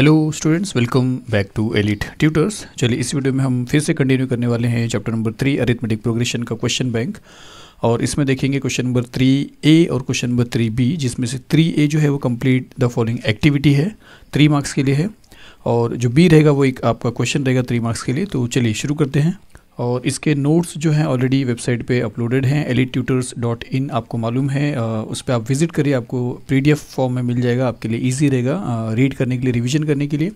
hello students welcome back to Elite Tutors चलिए इस video में हम फिर से कंटिन्यू करने वाले हैं chapter number three arithmetic progression का क्वेश्चन बैंक और इसमें देखेंगे क्वेश्चन नंबर थ्री ए और क्वेश्चन नंबर थ्री बी जिसमें से थ्री ए जो है वो कंप्लीट द फॉलोइंग एक्टिविटी है थ्री मार्क्स के लिए है और जो बी रहेगा वो एक आपका क्वेश्चन रहेगा थ्री मार्क्स के लिए तो चलिए शुरू करते हैं और इसके नोट्स जो हैं ऑलरेडी वेबसाइट पे अपलोडेड हैं एलिट ट्यूटर्स डॉट इन आपको मालूम है आ, उस पर आप विज़िट करिए आपको पी फॉर्म में मिल जाएगा आपके लिए ईजी रहेगा रीड करने के लिए रिविज़न करने के लिए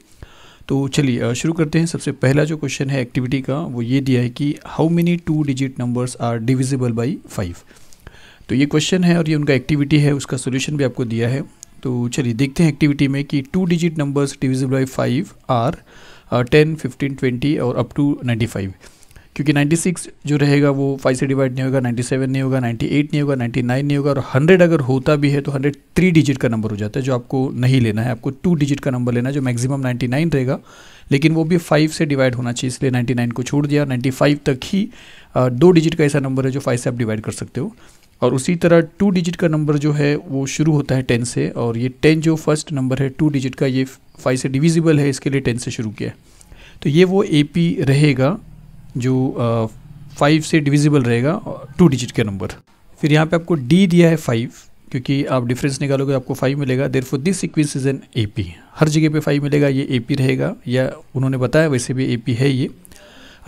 तो चलिए शुरू करते हैं सबसे पहला जो क्वेश्चन है एक्टिविटी का वो ये दिया है कि how many two digit numbers are divisible by five तो ये क्वेश्चन है और ये उनका एक्टिविटी है उसका सोल्यूशन भी आपको दिया है तो चलिए देखते हैं एक्टिविटी में कि two digit numbers divisible by five are ten fifteen twenty और अप टू नाइन्टी फाइव क्योंकि 96 जो रहेगा वो फाइव से डिवाइड नहीं होगा 97 नहीं होगा 98 नहीं होगा 99 नहीं होगा और 100 अगर होता भी है तो 100 थ्री डिजिट का नंबर हो जाता है जो आपको नहीं लेना है आपको टू डिजिट का नंबर लेना है जो मैक्सिमम 99 रहेगा लेकिन वो भी फाइव से डिवाइड होना चाहिए इसलिए 99 को छोड़ दिया 95 तक ही दो डिजिट का ऐसा नंबर है जो फाइव से आप डिवाइड कर सकते हो और उसी तरह टू डिजिट का नंबर जो है वो शुरू होता है टेन से और ये टेन जो फर्स्ट नंबर है टू डिजिट का ये फाइव से डिविजिबल है इसके लिए टेन से शुरू किया है तो ये वो ए रहेगा जो फाइव से डिविजिबल रहेगा टू डिजिट के नंबर फिर यहाँ पे आपको डी दिया है फाइव क्योंकि आप डिफरेंस निकालोगे आपको फाइव मिलेगा therefore this sequence is an A P हर जगह पे फाइव मिलेगा ये ए पी रहेगा या उन्होंने बताया वैसे भी ए पी है ये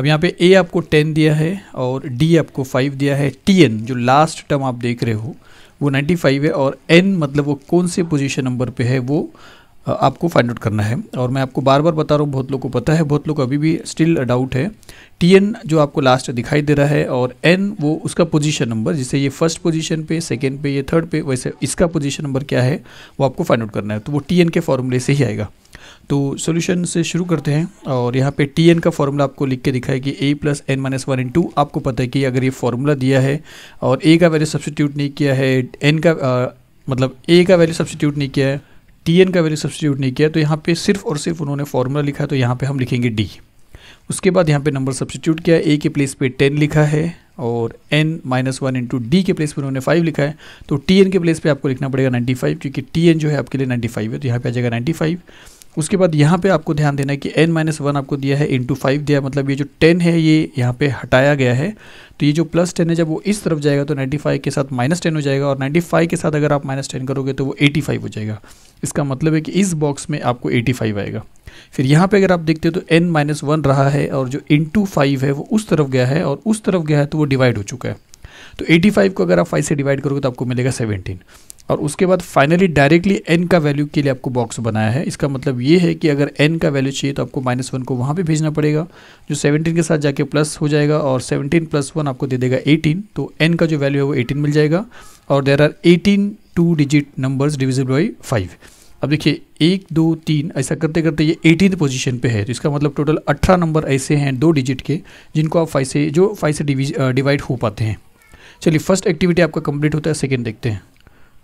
अब यहाँ पे ए आपको टेन दिया है और डी आपको फाइव दिया है टी एन जो लास्ट टर्म आप देख रहे हो वो नाइन्टी फाइव है और एन मतलब वो कौन से पोजिशन नंबर पर है वो आपको फाइंड आउट करना है और मैं आपको बार बार बता रहा हूँ बहुत लोग को पता है बहुत लोग अभी भी स्टिल डाउट है टी एन जो आपको लास्ट दिखाई दे रहा है और एन वो उसका पोजीशन नंबर जिसे ये फर्स्ट पोजीशन पे सेकेंड पे ये थर्ड पे वैसे इसका पोजीशन नंबर क्या है वो आपको फाइंड आउट करना है तो वो टी एन के फॉर्मूले से ही आएगा तो सोल्यूशन से शुरू करते हैं और यहाँ पे टी एन का फॉर्मूला आपको लिख के दिखा कि A plus N minus one into आपको पता है कि अगर ये फॉर्मूला दिया है और ए का वैल्यू सब्सिट्यूट नहीं किया है एन का आ, मतलब ए का वैल्यू सब्सिट्यूट नहीं किया है टी एन का वैल्यू सब्सिट्यूट नहीं किया तो यहाँ पे सिर्फ और सिर्फ उन्होंने फॉर्मूला लिखा है तो यहाँ पे हम लिखेंगे डी उसके बाद यहाँ पे नंबर सब्सिट्यूट किया ए के प्लेस पे टेन लिखा है और N minus one into D के प्लेस पर उन्होंने फाइव लिखा है तो टी एन के प्लेस पे आपको लिखना पड़ेगा नाइन्टी फाइव क्योंकि टी एन जो है आपके लिए नाइन्टी फाइव है तो यहाँ पे आ जाएगा नाइन्टी फाइव उसके बाद यहाँ पे आपको ध्यान देना है कि एन माइनस वन आपको दिया है इंटू फाइव दिया मतलब ये जो टेन है ये यहाँ पे हटाया गया है तो ये जो प्लस टेन है जब वो इस तरफ जाएगा तो 95 फाइव के साथ माइनस टेन हो जाएगा और नाइन्टी फाइव के साथ अगर आप माइनस टेन करोगे तो वो एटी फाइव हो जाएगा इसका मतलब है कि इस बॉक्स में आपको एटी फाइव आएगा फिर यहाँ पे अगर आप देखते हो तो एन माइनस वन रहा है और जो इंटू फाइव है वो उस तरफ गया है और उस तरफ गया है तो वो डिवाइड हो चुका है तो एटी को अगर आप फाइव से डिवाइड करोगे तो आपको मिलेगा सेवनटीन और उसके बाद फाइनली डायरेक्टली एन का वैल्यू के लिए आपको बॉक्स बनाया है इसका मतलब ये है कि अगर एन का वैल्यू चाहिए तो आपको माइनस वन को वहाँ पे भेजना पड़ेगा जो सेवनटीन के साथ जाके प्लस हो जाएगा और सेवनटीन प्लस वन आपको दे देगा एटीन तो एन का जो वैल्यू है वो एटीन मिल जाएगा और there are eighteen two digit numbers divisible by five अब देखिए एक दो तीन ऐसा करते करते ये एटीन पोजीशन पे है तो इसका मतलब टोटल अठारह नंबर ऐसे हैं दो डिजिट के जिनको आप फाइव से जो फाइव से डिवाइड हो पाते हैं चलिए फर्स्ट एक्टिविटी आपका कंप्लीट होता है सेकेंड देखते हैं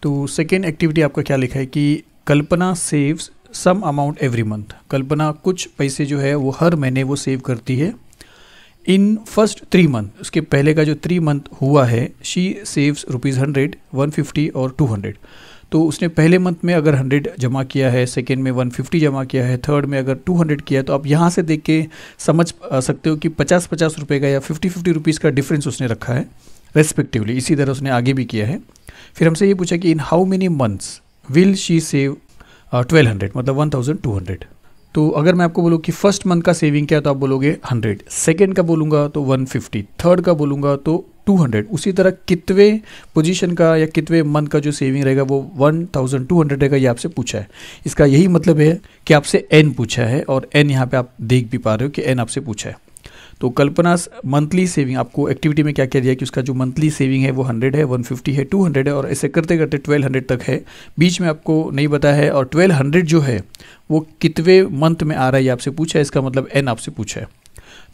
तो सेकेंड एक्टिविटी आपका क्या लिखा है कि Kalpana saves some amount every month Kalpana कुछ पैसे जो है वो हर महीने वो सेव करती है इन फर्स्ट थ्री मंथ उसके पहले का जो थ्री मंथ हुआ है she saves rupees hundred one fifty और टू हंड्रेड तो उसने पहले मंथ में अगर हंड्रेड जमा किया है सेकेंड में वन फिफ्टी जमा किया है थर्ड में अगर टू हंड्रेड किया है तो आप यहाँ से देख के समझ सकते हो कि पचास पचास रुपये का या फिफ्टी फिफ्टी रुपीज़ का डिफरेंस उसने रखा है रेस्पेक्टिवली इसी तरह उसने आगे भी किया है फिर हमसे ये पूछा कि in how many months will she save twelve hundred मतलब वन थाउजेंड टू हंड्रेड तो अगर मैं आपको बोलूँ कि फर्स्ट मंथ का सेविंग क्या है तो आप बोलोगे हंड्रेड सेकेंड का बोलूँगा तो वन फिफ्टी थर्ड का बोलूँगा तो टू हंड्रेड उसी तरह कितवे पोजिशन का या कितवे मंथ का जो सेविंग रहेगा वो वन थाउजेंड टू हंड्रेड रहेगा ये आपसे पूछा है इसका यही मतलब है कि आपसे एन पूछा है और एन यहाँ पे आप देख भी पा रहे हो कि एन आपसे पूछा है तो कल्पना मंथली सेविंग आपको एक्टिविटी में क्या क्या दिया कि उसका जो मंथली सेविंग है वो हंड्रेड है वन फिफ्टी है टू हंड्रेड है और ऐसे करते करते ट्वेल्व हंड्रेड तक है बीच में आपको नहीं बताया है और ट्वेल्व हंड्रेड जो है वो कितवे मंथ में आ रहा है आपसे पूछा है इसका मतलब एन आपसे पूछा है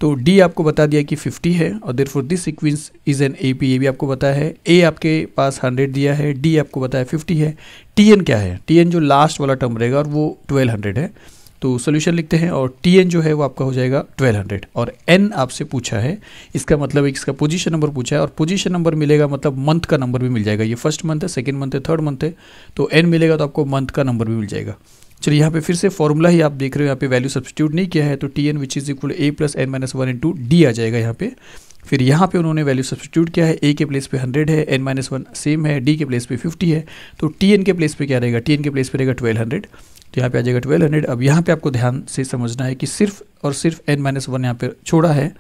तो डी आपको बता दिया कि फिफ्टी है और therefore this sequence is an A P ये भी आपको बताया है ए आपके पास हंड्रेड दिया है डी आपको बताया फिफ्टी है टी एन क्या है टी एन जो लास्ट वाला टर्म रहेगा और वो हंड्रेड है तो सोल्यूशन लिखते हैं और टी एन जो है वो आपका हो जाएगा 1200 और एन आपसे पूछा है इसका मतलब इसका पोजीशन नंबर पूछा है और पोजीशन नंबर मिलेगा मतलब मंथ का नंबर भी मिल जाएगा ये फर्स्ट मंथ है सेकेंड मंथ है थर्ड मंथ है तो एन मिलेगा तो आपको मंथ का नंबर भी मिल जाएगा चलिए यहाँ पे फिर से फॉर्मूला ही आप देख रहे हो यहाँ पे वैल्यू सब्सिट्यूट नहीं किया है तो T N which is equal A plus N minus one to D आ जाएगा यहाँ पे फिर यहाँ पे उन्होंने वैल्यू सब्सिट्यूट किया है ए के प्लेस पे 100 है एन माइनस वन सेम है डी के प्लेस पे 50 है तो टी एन के प्लेस पे क्या रहेगा टी एन के प्लेस पे रहेगा हंड्रेड यहाँ पे आ जाएगा ट्वेल्व हंड्रेड अब यहाँ पे आपको ध्यान से समझना है कि सिर्फ और सिर्फ एन माइनस वन यहाँ पे छोड़ा है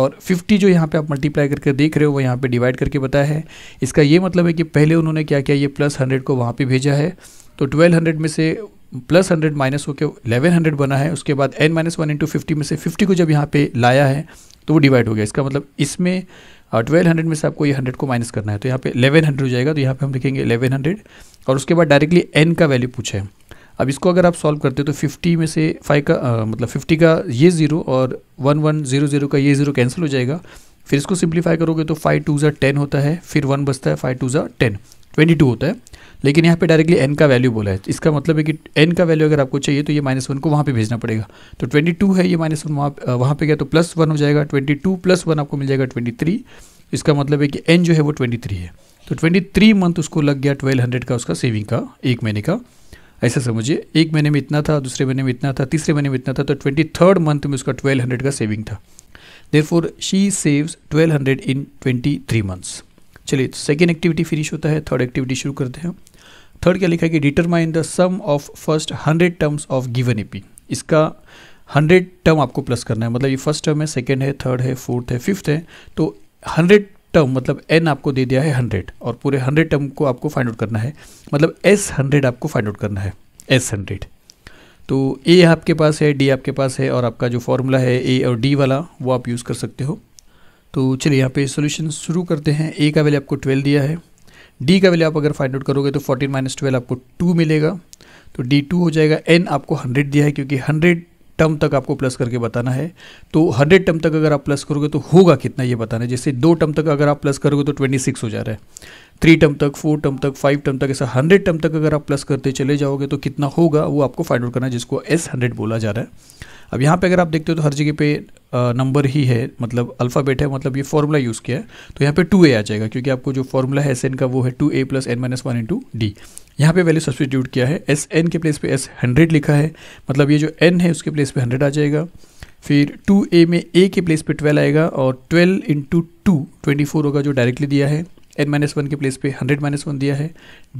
और 50 जो यहाँ पे आप मल्टीप्लाई करके देख रहे हो वो यहाँ पे डिवाइड करके बताया है इसका ये मतलब है कि पहले उन्होंने क्या किया ये प्लस हंड्रेड को वहाँ पे भेजा है तो ट्वेल्व हंड्रेड में से प्लस हंड्रेड माइनस होकर एलेवन हंड्रेड बना है उसके बाद N minus one into fifty में से फिफ्टी को जब यहाँ पे लाया है तो वो डिवाइड हो गया इसका मतलब इसमें ट्वेल्व हंड्रेड में से आपको ये हंड्रेड को माइनस करना है तो यहाँ पे एलेवन हंड्रेड हो जाएगा तो यहाँ पे हम लिखेंगे एलेवन हंड्रेड और उसके बाद डायरेक्टली एन का वैल्यू पूछा है अब इसको अगर आप सॉल्व करते हो तो 50 में से 5 का आ, मतलब 50 का ये ज़ीरो और 1100 का ये ज़ीरो कैंसिल हो जाएगा फिर इसको सिंप्लीफाई करोगे तो फाइव टू ज़ा टेन होता है फिर वन बचता है फाइव टू ज़ा टेन ट्वेंटी टू होता है लेकिन यहाँ पे डायरेक्टली एन का वैल्यू बोला है इसका मतलब है कि एन का वैल्यू अगर आपको चाहिए तो ये माइनस वन को वहाँ पे भेजना पड़ेगा तो ट्वेंटी टू है ये माइनस वन वहाँ वहाँ पर गया तो प्लस वन हो जाएगा ट्वेंटी टू प्लस वन आपको मिल जाएगा ट्वेंटी थ्री इसका मतलब है कि एन जो है वो ट्वेंटी थ्री है तो ट्वेंटी थ्री मंथ उसको लग गया ट्वेल्व हंड्रेड का उसका सेविंग का एक महीने का ऐसा समझिए एक महीने में इतना था दूसरे महीने में इतना था तीसरे महीने में इतना था तो ट्वेंटी थर्ड मंथ में उसका ट्वेल्व हंड्रेड का सेविंग था therefore she saves twelve hundred in twenty three months चलिए सेकेंड एक्टिविटी फिनिश होता है थर्ड एक्टिविटी शुरू करते हैं थर्ड क्या लिखा है कि determine the sum of first hundred terms of given A इसका हंड्रेड टर्म आपको प्लस करना है मतलब ये फर्स्ट टर्म है सेकेंड है थर्ड है फोर्थ है फिफ्थ है तो हंड्रेड टर्म मतलब एन आपको दे दिया है हंड्रेड और पूरे हंड्रेड टर्म को आपको फाइंड आउट करना है मतलब एस हंड्रेड आपको फाइंड आउट करना है एस हंड्रेड तो ए आपके पास है डी आपके पास है और आपका जो फॉर्मूला है ए और डी वाला वो आप यूज़ कर सकते हो तो चलिए यहाँ पे सोल्यूशन शुरू करते हैं ए का वैल्यू आपको ट्वेल्व दिया है डी का वैल्यू आप अगर फाइंड आउट करोगे तो फोर्टीन माइनस ट्वेल्व आपको टू मिलेगा तो डी टू हो जाएगा एन आपको हंड्रेड दिया है क्योंकि हंड्रेड टर्म तक आपको प्लस करके बताना है तो हंड्रेड टर्म तक अगर आप प्लस करोगे तो होगा कितना ये बताना है जैसे दो टर्म तक अगर आप प्लस करोगे तो ट्वेंटी सिक्स हो जा रहा है थ्री टर्म तक फोर टर्म तक फाइव टर्म तक ऐसा हंड्रेड टर्म तक अगर आप प्लस करते चले जाओगे तो कितना होगा वो आपको फाइंड आउट करना है जिसको एस हंड्रेड बोला जा रहा है अब यहाँ पे अगर आप देखते हो तो हर जगह पे नंबर ही है मतलब अल्फ़ाबेट है मतलब ये फॉर्मूला यूज़ किया है तो यहाँ पे टू ए आ जाएगा क्योंकि आपको जो फॉर्मूला है एस एन का वो है टू ए plus N minus one into D यहाँ पे वैल्यू सब्सटीट्यूट किया है एस एन के प्लेस पे एस हंड्रेड लिखा है मतलब ये जो एन है उसके प्लेस पे हंड्रेड आ जाएगा फिर टू ए में ए के प्लेस पे ट्वेल्व आएगा और twelve into two twenty four होगा जो डायरेक्टली दिया है एन माइनस वन के प्लेस पे हंड्रेड माइनस वन दिया है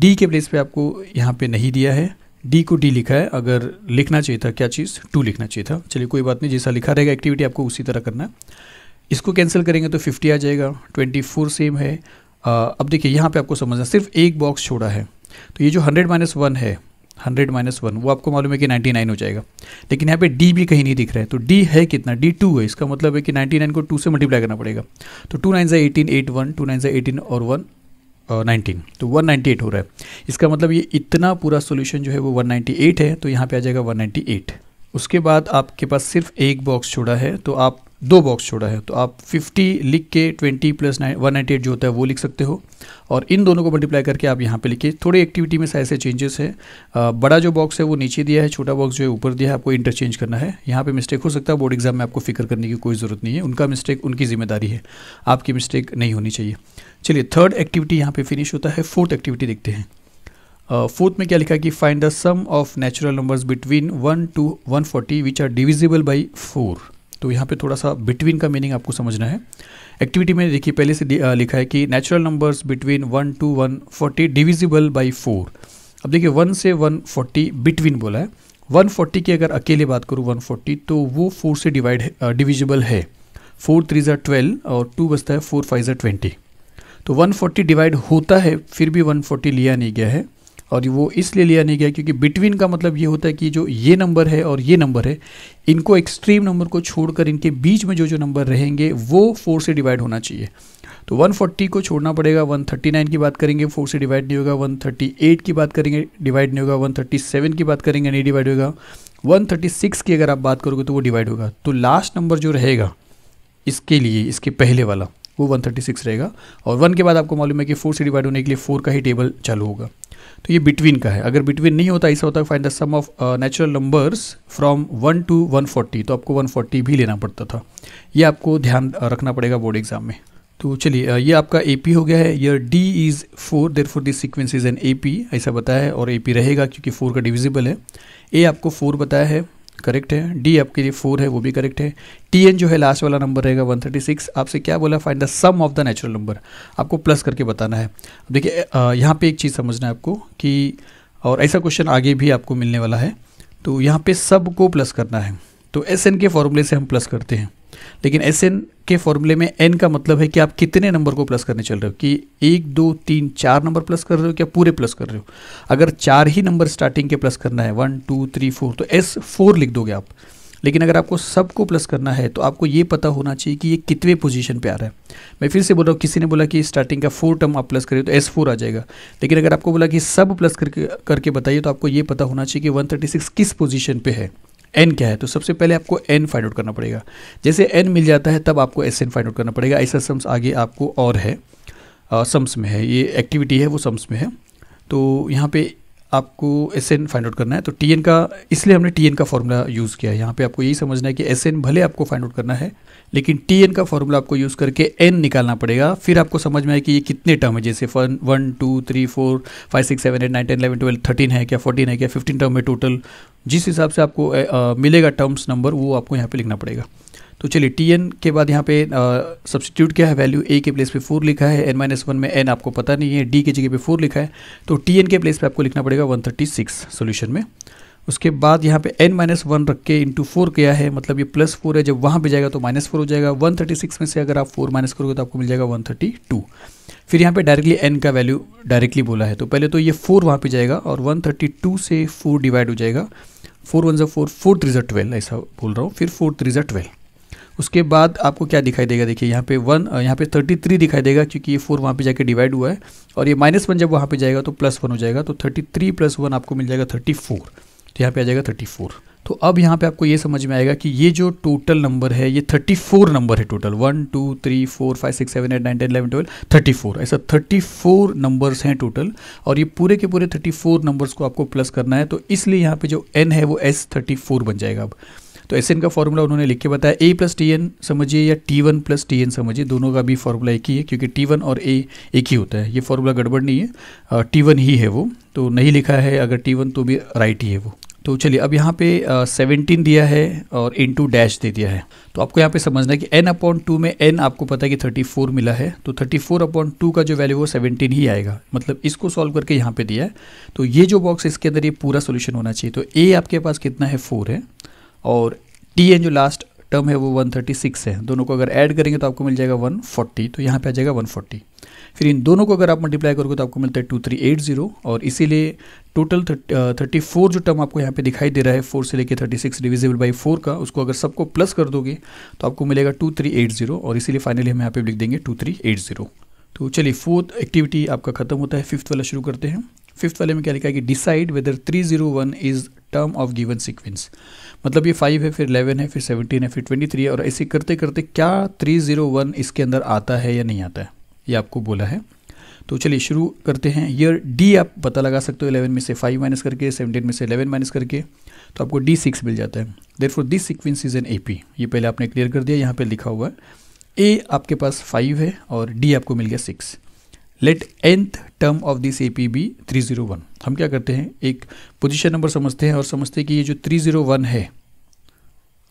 डी के प्लेस पे आपको यहाँ पे नहीं दिया है डी को डी लिखा है अगर लिखना चाहिए था क्या चीज़ टू लिखना चाहिए था चलिए कोई बात नहीं जैसा लिखा रहेगा एक्टिविटी आपको उसी तरह करना इसको कैंसिल करेंगे तो फिफ्टी आ जाएगा ट्वेंटी फोर सेम है अब देखिए यहाँ पर आपको समझना सिर्फ एक बॉक्स छोड़ा है तो ये जो हंड्रेड माइनस वन है हंड्रेड माइनस वन वो आपको मालूम है कि नाइन्टी नाइन हो जाएगा लेकिन यहाँ पे डी भी कहीं नहीं दिख रहा है तो डी है कितना डी टू है इसका मतलब है कि नाइन्टी नाइन को टू से मल्टीप्लाई करना पड़ेगा तो टू नाइन जै eighteen eight one two nine जै एटीन और वन नाइनटीन तो वन नाइन्टी एट हो रहा है इसका मतलब ये इतना पूरा सोल्यूशन जो है वो वन नाइन्टी एट है तो यहाँ पर आ जाएगा वन नाइन्टी एट उसके बाद आपके पास सिर्फ एक बॉक्स छोड़ा है तो आप दो बॉक्स छोड़ा है तो आप 50 लिख के 20 प्लस वन जो होता है वो लिख सकते हो और इन दोनों को मल्टीप्लाई करके आप यहाँ पे लिखिए थोड़ी एक्टिविटी में ऐसे चेंजेस है बड़ा जो बॉक्स है वो नीचे दिया है छोटा बॉक्स जो है ऊपर दिया है आपको इंटरचेंज करना है यहाँ पे मिस्टेक हो सकता है बोर्ड एग्जाम में आपको फिक्र करने की कोई ज़रूरत नहीं है उनका मिस्टेक उनकी जिम्मेदारी है आपकी मिस्टेक नहीं होनी चाहिए चलिए थर्ड एक्टिविटी यहाँ पर फिनिश होता है फोर्थ एक्टिविटी देखते हैं फोर्थ में क्या लिखा कि find the sum of natural numbers between one to one forty which are divisible by four तो यहाँ पे थोड़ा सा बिटवीन का मीनिंग आपको समझना है एक्टिविटी में देखिए पहले से लिखा है कि natural numbers between one to one forty divisible by four अब देखिए वन से वन फोर्टी बिटवीन बोला है वन फोर्टी की अगर अकेले बात करूँ वन फोर्टी तो वो फोर से डिवाइड है डिविजिबल है फोर थ्री ज़ार ट्वेल्व और टू बचता है फोर फाइव ज़ार ट्वेंटी तो वन फोर्टी डिवाइड होता है फिर भी वन फोर्टी लिया नहीं गया है और वो इसलिए लिया नहीं गया क्योंकि बिटवीन का मतलब ये होता है कि जो ये नंबर है और ये नंबर है इनको एक्सट्रीम नंबर को छोड़कर इनके बीच में जो जो नंबर रहेंगे वो फोर से डिवाइड होना चाहिए तो 140 को छोड़ना पड़ेगा 139 की बात करेंगे फोर से डिवाइड नहीं होगा 138 की बात करेंगे डिवाइड नहीं होगा 137 की बात करेंगे नहीं डिवाइड होगा 136 की अगर आप बात करोगे तो वो डिवाइड होगा तो लास्ट नंबर जो रहेगा इसके लिए इसके पहले वाला वो 136 रहेगा और वन के बाद आपको मालूम है कि फोर से डिवाइड होने के लिए फोर का ही टेबल चालू होगा तो ये बिटवीन का है अगर बिटवीन नहीं होता ऐसा होता find the sum of natural numbers from one to one forty तो आपको वन फोर्टी भी लेना पड़ता था ये आपको ध्यान uh, रखना पड़ेगा बोर्ड एग्जाम में तो चलिए uh, ये आपका ए हो गया है here D is four therefore this sequence is an A ऐसा बताया है और ए रहेगा क्योंकि फोर का डिविजिबल है ए आपको फोर बताया है करेक्ट है डी आपके फोर है वो भी करेक्ट है टी एन जो है लास्ट वाला नंबर रहेगा वन थर्टी सिक्स आपसे क्या बोला find the sum of the natural number आपको प्लस करके बताना है देखिए यहाँ पे एक चीज़ समझना है आपको कि और ऐसा क्वेश्चन आगे भी आपको मिलने वाला है तो यहाँ पे सब को प्लस करना है तो एस एन के फॉर्मूले से हम प्लस करते हैं लेकिन एस एन के फॉर्मूले में एन का मतलब है कि आप कितने नंबर को प्लस करने चल रहे हो कि एक दो तीन चार नंबर प्लस कर रहे हो क्या पूरे प्लस कर रहे हो अगर चार ही नंबर स्टार्टिंग के प्लस करना है वन टू थ्री फोर तो एस फोर लिख दोगे आप लेकिन अगर आपको सबको प्लस करना है तो आपको ये पता होना चाहिए कि ये कितने पोजीशन पे आ रहा है मैं फिर से बोल रहा हूँ किसी ने बोला कि स्टार्टिंग का फोर टर्म आप प्लस करिए तो एस फोर आ जाएगा लेकिन अगर आपको बोला कि सब प्लस करके करके बताइए तो आपको ये पता होना चाहिए कि 136 किस पोजीशन पे है एन क्या है तो सबसे पहले आपको एन फाइंड आउट करना पड़ेगा जैसे एन मिल जाता है तब आपको एस एन फाइंड आउट करना पड़ेगा ऐसा सम्स आगे आपको और है सम्स में है ये एक्टिविटी है वो सम्स में है तो यहाँ पे आपको एस एन फाइंड आउट करना है तो टी एन का इसलिए हमने टी एन का फॉर्मूला यूज़ किया है यहाँ पे आपको यही समझना है कि एस एन भले आपको फाइंड आउट करना है लेकिन टी एन का फॉर्मूला आपको यूज़ करके एन निकालना पड़ेगा फिर आपको समझ में आए कि ये कितने टर्म है जैसे फन one two three four five six seven eight nine ten eleven twelve thirteen है क्या फोर्टीन है क्या फिफ्टीन टर्म है टोटल जिस हिसाब से आपको आ, मिलेगा टर्म्स नंबर वो आपको यहाँ पर लिखना पड़ेगा तो चलिए टी एन के बाद यहाँ पे सब्सिट्यूट क्या है वैल्यू ए के प्लेस पे फोर लिखा है एन माइनस वन में एन आपको पता नहीं है डी की जगह पे फोर लिखा है तो टी एन के प्लेस पे आपको लिखना पड़ेगा वन थर्टी सिक्स सोल्यूशन में उसके बाद यहाँ पे एन माइनस वन रख के इंटू फोर किया है मतलब ये प्लस फोर है जब वहाँ पर जाएगा तो माइनस फोर हो जाएगा सिक्स में से अगर आप फोर माइनस करोगे तो आपको मिल जाएगा टू फिर यहाँ पे डायरेक्टली एन का वैल्यू डायरेक्टली बोला है तो पहले तो ये फोर वहाँ पर जाएगा और टू से फोर डिवाइड हो जाएगा फोर वन जो फोर फोर थ्री जो ट्वेल्व ऐसा बोल रहा हूँ फिर फोर थ्री ज़ा ट्वेल्व उसके बाद आपको क्या दिखाई देगा देखिए यहाँ पे वन यहाँ पे थर्टी थ्री दिखाई देगा क्योंकि ये फोर वहाँ पे जाके डिवाइड हुआ है और ये माइनस वन जब वहाँ पे जाएगा तो प्लस वन हो जाएगा तो थर्टी थ्री प्लस वन आपको मिल जाएगा थर्टी फोर तो यहाँ पे आ जाएगा थर्टी फोर तो अब यहाँ पे आपको ये समझ में आएगा कि ये जो टोटल नंबर है ये फोर नंबर है total one two three four five six seven eight nine ten eleven twelve thirty four ऐसा फोर नंबर्स हैं टोटल और ये पूरे के पूरे फोर नंबर्स को आपको प्लस करना है तो इसलिए यहाँ पे जो एन है वो एस थर्टी फोर बन जाएगा अब तो एस का फॉर्मूला उन्होंने लिख के बताया ए प्लस टी एन समझिए या T one plus T N समझिए दोनों का भी फॉर्मूला एक ही है क्योंकि टी वन और ए एक ही होता है ये फॉर्मूला गड़बड़ नहीं है टी वन ही है वो तो नहीं लिखा है अगर टी वन तो भी राइट ही है वो तो चलिए अब यहाँ पे सेवनटीन दिया है और इन टू डैश दे दिया है तो आपको यहाँ पे समझना है कि एन अपॉन टू में एन आपको पता है कि थर्टी फोर मिला है तो थर्टी फोर अपॉन टू का जो वैल्यू वो सेवनटीन ही आएगा मतलब इसको सॉल्व करके यहाँ पे दिया है तो ये जो बॉक्स इसके अंदर ये पूरा सोल्यूशन होना चाहिए तो ए आपके पास कितना है फोर है और टी एन जो लास्ट टर्म है वो 136 है दोनों को अगर ऐड करेंगे तो आपको मिल जाएगा 140 तो यहाँ पे आ जाएगा 140 फिर इन दोनों को अगर आप मल्टीप्लाई करोगे तो आपको मिलता है 2380 और इसीलिए टोटल थर्टी फोर जो टर्म आपको यहाँ पे दिखाई दे रहा है फोर से लेके thirty six divisible by four का उसको अगर सबको प्लस कर दोगे तो आपको मिलेगा टू थ्री एट जीरो और इसीलिए फाइनली हम यहाँ पर लिख देंगे टू थ्री एट जीरो तो चलिए फोर्थ एक्टिविटी आपका खत्म होता है फिफ्थ वाला शुरू करते हैं फिफ्थ वाले में क्या लिखा है कि decide whether 301 is term of given sequence मतलब ये फाइव है फिर इलेवन है फिर सेवनटीन है फिर ट्वेंटी थ्री है और ऐसे करते करते क्या थ्री जीरो वन इसके अंदर आता है या नहीं आता है ये आपको बोला है तो चलिए शुरू करते हैं ईयर डी आप पता लगा सकते हो इलेवन में से फाइव माइनस करके सेवनटीन में से इलेवन माइनस करके तो आपको डी सिक्स मिल जाता है therefore this sequence is an A P ये पहले आपने क्लियर कर दिया यहाँ पर लिखा हुआ है ए आपके पास फाइव है और डी आपको मिल गया six let nth term of this A P be three zero one हम क्या करते हैं एक पोजिशन नंबर समझते हैं और समझते हैं कि ये जो थ्री जीरो वन है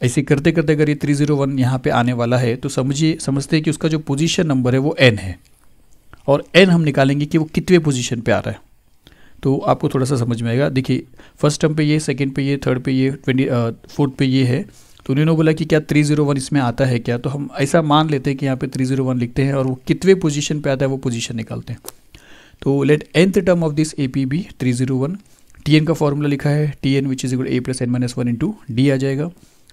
ऐसे करते करते अगर ये थ्री जीरो वन यहाँ पर आने वाला है तो समझिए समझते हैं कि उसका जो पोजिशन नंबर है वो एन है और एन हम निकालेंगे कि वो कितवे पोजिशन पर आ रहा है तो आपको थोड़ा सा समझ में आएगा देखिए फर्स्ट टर्म पे ये सेकेंड पे ये थर्ड पे ये ट्वेंटी फोर्थ uh, पे ये है तो उन्होंने बोला कि क्या थ्री जीरो वन इसमें आता है क्या तो हम ऐसा मान लेते हैं कि यहाँ पे थ्री जीरो वन लिखते हैं और वो कितवे पोजीशन पे आता है वो पोजीशन निकालते हैं तो let nth term of this A P be three zero one T N का फॉर्मूला लिखा है T N which is A plus N minus one into D आ जाएगा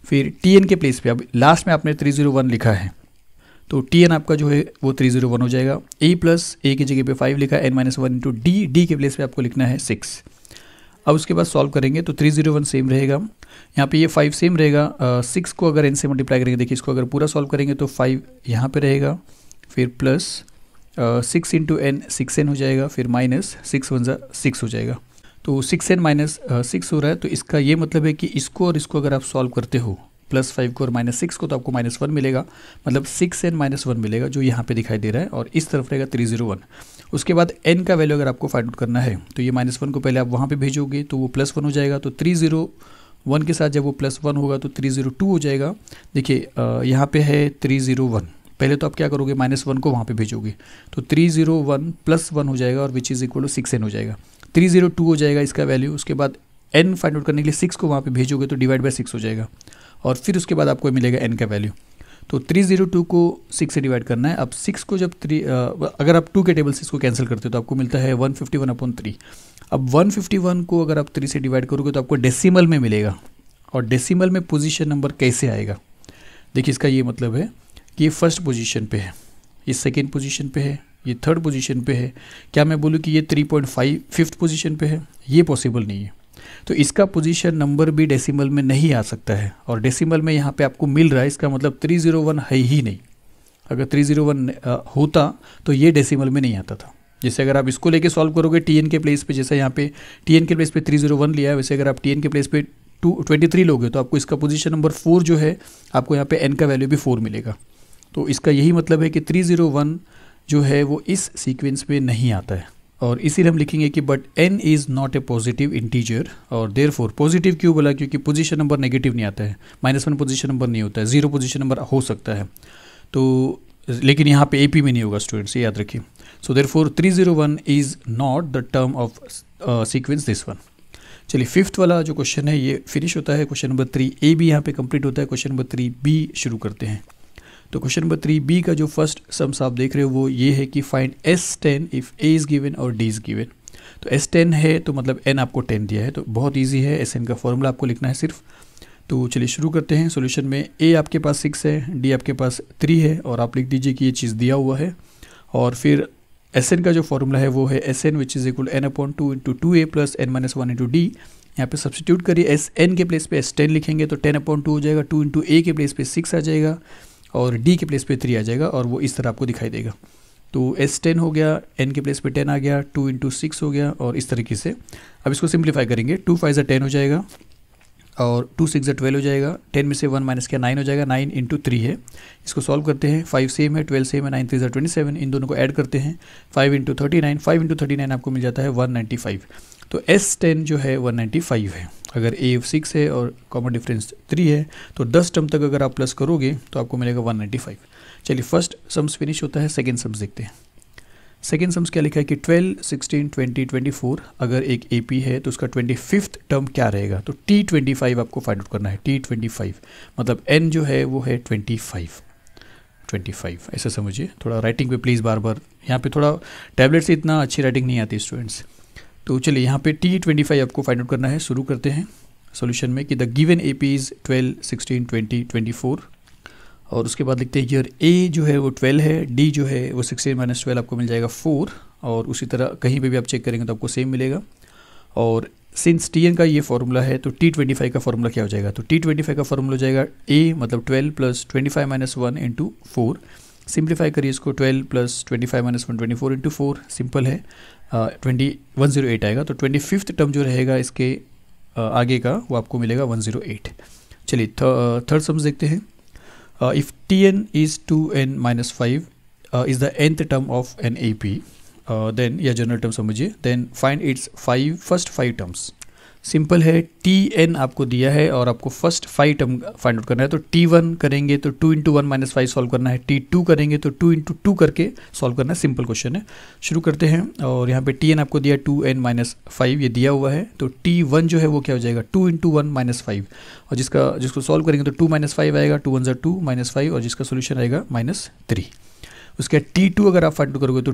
फिर टी एन के प्लेस पर अब लास्ट में आपने थ्री जीरो वन लिखा है तो टी एन आपका जो है वो थ्री जीरो वन हो जाएगा ए प्लस ए की जगह पे फाइव लिखा है N minus one into D D के प्लेस पे आपको लिखना है सिक्स अब उसके बाद सॉल्व करेंगे तो थ्री जीरो वन सेम रहेगा यहाँ पे ये फाइव सेम रहेगा सिक्स को अगर एन से मल्टीप्लाई करेंगे देखिए इसको अगर पूरा सॉल्व करेंगे तो फाइव यहाँ पे रहेगा फिर plus six into N six N हो जाएगा फिर माइनस सिक्स वन ज़ा सिक्स हो जाएगा तो सिक्स एन माइनस सिक्स हो रहा है तो इसका ये मतलब है कि इसको और इसको अगर आप सॉल्व करते हो प्लस फाइव को और माइनस सिक्स को तो आपको माइनस वन मिलेगा मतलब सिक्स एन माइनस वन मिलेगा जो यहाँ पे दिखाई दे रहा है और इस तरफ रहेगा थ्री जीरो वन उसके बाद एन का वैल्यू अगर आपको फाइंड आउट करना है तो ये माइनस वन को पहले आप वहाँ पर भेजोगे तो वो प्लस वन हो जाएगा तो थ्री ज़ीरो वन के साथ जब वो प्लस वन होगा तो थ्री ज़ीरो टू हो जाएगा देखिए यहाँ पे है थ्री ज़ीरो वन पहले तो आप क्या करोगे माइनस वन को वहाँ पे भेजोगे तो three zero one plus one हो जाएगा और which is equal to six N हो जाएगा थ्री ज़ीरो टू हो जाएगा इसका वैल्यू उसके बाद एन फाइंड आउट करने के लिए सिक्स को वहाँ पर भेजोगे तो डिवाइड बाई सिक्स हो जाएगा और फिर उसके बाद आपको मिलेगा एन का वैल्यू तो थ्री जीरो टू को सिक्स से डिवाइड करना है अब सिक्स को जब थ्री अगर आप टू के टेबल से इसको कैंसिल करते हो तो आपको मिलता है one fifty one upon three अब वन फिफ्टी वन को अगर आप थ्री से डिवाइड करोगे तो आपको डेसिमल में मिलेगा और डेसिमल में पोजीशन नंबर कैसे आएगा देखिए इसका ये मतलब है कि ये फर्स्ट पोजिशन पर है ये सेकेंड पोजिशन पर है ये थर्ड पोजिशन पर है क्या मैं बोलूँ कि ये three point five fifth position पर है ये पॉसिबल नहीं है तो इसका पोजीशन नंबर भी डेसिमल में नहीं आ सकता है और डेसिमल में यहाँ पे आपको मिल रहा है इसका मतलब थ्री जीरो वन है ही नहीं अगर थ्री जीरो वन होता तो ये डेसिमल में नहीं आता था जैसे अगर आप इसको लेके सॉल्व करोगे टी एन के प्लेस पे जैसे यहाँ पे टी एन के प्लेस पे थ्री जीरो वन लिया है वैसे अगर आप टी एन के प्लेस पे टू ट्वेंटी थ्री लोगे तो आपको इसका पोजिशन नंबर फोर जो है आपको यहाँ पे एन का वैल्यू भी फोर मिलेगा तो इसका यही मतलब है कि थ्री जीरो वन जो है वो इस सीक्वेंस में नहीं आता है और इसीलिए हम लिखेंगे कि but N is not a positive integer और देर फोर पॉजिटिव क्यों बोला क्योंकि पोजीशन नंबर नेगेटिव नहीं आता है माइनस वन पोजिशन नंबर नहीं होता है जीरो पोजिशन नंबर हो सकता है तो लेकिन यहाँ पे पी में नहीं होगा स्टूडेंट्स ये याद रखिए so therefore three zero one is not the term of sequence this one चलिए फिफ्थ वाला जो क्वेश्चन है ये फिनिश होता है क्वेश्चन नंबर थ्री ए भी यहाँ पे कंप्लीट होता है क्वेश्चन नंबर थ्री बी शुरू करते हैं तो क्वेश्चन नंबर थ्री बी का जो फर्स्ट सम्स आप देख रहे हो वो ये है कि find S ten if A is given और डी इज़ गिवन तो एस टेन है तो मतलब एन आपको टेन दिया है तो बहुत ईजी है एस एन का फॉर्मूला आपको लिखना है सिर्फ तो चलिए शुरू करते हैं सोल्यूशन में ए आपके पास सिक्स है डी आपके पास थ्री है और आप लिख दीजिए कि ये चीज़ दिया हुआ है और फिर एस एन का जो फॉर्मूला है वो है S N which is equal N upon two into two A plus N minus one into D यहाँ पे सब्सटीट्यूट करिए एस एन के प्लेस पे एस टेन लिखेंगे तो टेन अपॉन टू हो जाएगा टू इंटू ए के प्लेस पे सिक्स आ जाएगा और डी के प्लेस पे थ्री आ जाएगा और वो इस तरह आपको दिखाई देगा तो एस टेन हो गया एन के प्लेस पे टेन आ गया टू इंटू सिक्स हो गया और इस तरीके से अब इसको सिंप्लीफाई करेंगे टू फाइव ज़ा टेन हो जाएगा और टू सिक्स ज़ा ट्वेल्व हो जाएगा टेन में से वन माइनस क्या नाइन हो जाएगा नाइन इंटू थ्री है इसको सॉल्व करते हैं फाइव सेम है ट्वेल्व सेम है नाइन थ्री ज़ा ट्वेंटी सेवन इन दोनों को ऐड करते हैं five into thirty nine five into thirty nine आपको मिल जाता है वन नाइन्टी फाइव तो एस टेन जो है वन नाइन्टी फाइव है अगर ए सिक्स है और कॉमन डिफरेंस थ्री है तो दस टर्म तक अगर आप प्लस करोगे तो आपको मिलेगा वन नाइन्टी फाइव चलिए फर्स्ट सम्स फिनिश होता है सेकेंड सम्स देखते हैं सेकेंड सम्स क्या लिखा है कि twelve sixteen twenty twenty four अगर एक ए पी है तो उसका ट्वेंटी फिफ्थ टर्म क्या रहेगा तो टी ट्वेंटी फाइव आपको फाइंड आउट करना है टी ट्वेंटी फाइव मतलब एन जो है वो है ट्वेंटी फाइव ट्वेंटी फाइव ऐसा समझिए थोड़ा राइटिंग पे प्लीज़ बार बार यहाँ पे थोड़ा टैबलेट से इतना अच्छी राइटिंग नहीं आती स्टूडेंट्स तो चलिए यहाँ पे टी ट्वेंटी फाइव आपको फाइंड आउट करना है शुरू करते हैं सोल्यूशन में कि the given A P is twelve sixteen twenty twenty four और उसके बाद लिखते हैं ईयर ए जो है वो ट्वेल्व है डी जो है वो सिक्सटीन माइनस ट्वेल्व आपको मिल जाएगा फोर और उसी तरह कहीं पर भी आप चेक करेंगे तो आपको सेम मिलेगा और सिंस टी एन का ये फार्मूला है तो टी ट्वेंटी फाइव का फार्मूला क्या हो जाएगा तो टी ट्वेंटी फाइव का फार्मूला हो जाएगा ए मतलब twelve plus twenty five minus one into four simplify करिए इसको 12 plus twenty five minus one twenty four into four simple है ट्वेंटी वन जीरो एट आएगा तो ट्वेंटी फिफ्थ टर्म जो रहेगा इसके uh, आगे का वो आपको मिलेगा वन जीरो एट चलिए थर्ड सम्स uh, देखते हैं if T N is two N minus five is the nth term of an A P then या जनरल टर्म समझिए then find its five first five terms simple है T N आपको दिया है और आपको first five term find out करना है तो टी वन करेंगे तो two into one minus five solve करना है टी टू करेंगे तो टू इंटू टू करके सॉल्व करना है सिंपल क्वेश्चन है शुरू करते हैं और यहाँ पे टी एन आपको दिया टू एन माइनस फाइव ये दिया हुआ है तो टी वन जो है वो क्या हो जाएगा two into one minus five और जिसका जिसको सॉल्व करेंगे तो टू माइनस फाइव आएगा टू वन जो टू माइनस फाइव और जिसका सोल्यूशन आएगा माइनस थ्री उसके बाद टी टू अगर आप फाइंड आउट करोगे तो